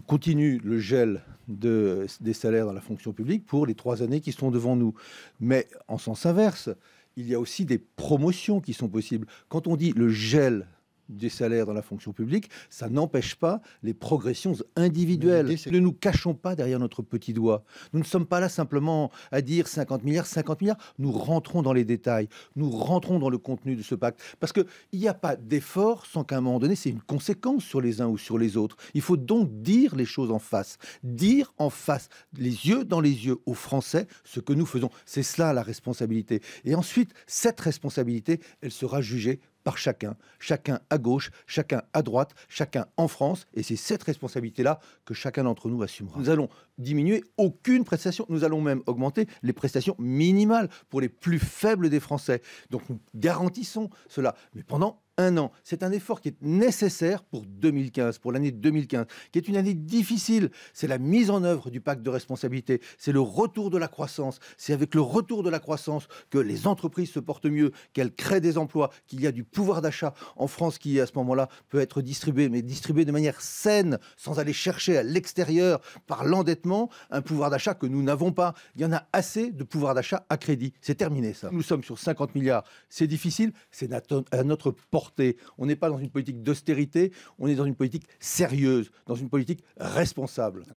on continue le gel des salaires dans la fonction publique pour les trois années qui sont devant nous. Mais en sens inverse, il y a aussi des promotions qui sont possibles. Quand on dit le gel des salaires dans la fonction publique, ça n'empêche pas les progressions individuelles. Ne nous cachons pas derrière notre petit doigt. Nous ne sommes pas là simplement à dire 50 milliards, 50 milliards. Nous rentrons dans les détails, nous rentrons dans le contenu de ce pacte. Parce qu'il n'y a pas d'effort sans qu'à un moment donné, c'est une conséquence sur les uns ou sur les autres. Il faut donc dire les choses en face, dire en face, les yeux dans les yeux aux Français, ce que nous faisons. C'est cela la responsabilité. Et ensuite, cette responsabilité, elle sera jugée par chacun, chacun à gauche, chacun à droite, chacun en France. Et c'est cette responsabilité-là que chacun d'entre nous assumera. Nous allons diminuer aucune prestation, nous allons même augmenter les prestations minimales pour les plus faibles des Français. Donc nous garantissons cela, mais pendant un an. C'est un effort qui est nécessaire pour 2015, pour l'année 2015, qui est une année difficile. C'est la mise en œuvre du pacte de responsabilité, c'est le retour de la croissance. C'est avec le retour de la croissance que les entreprises se portent mieux, qu'elles créent des emplois, qu'il y a du pouvoir d'achat en France qui, à ce moment-là, peut être distribué, mais distribué de manière saine, sans aller chercher à l'extérieur par l'endettement, un pouvoir d'achat que nous n'avons pas. Il y en a assez de pouvoir d'achat à crédit. C'est terminé, ça. Nous sommes sur 50 milliards. C'est difficile, c'est à notre portée. On n'est pas dans une politique d'austérité, on est dans une politique sérieuse, dans une politique responsable.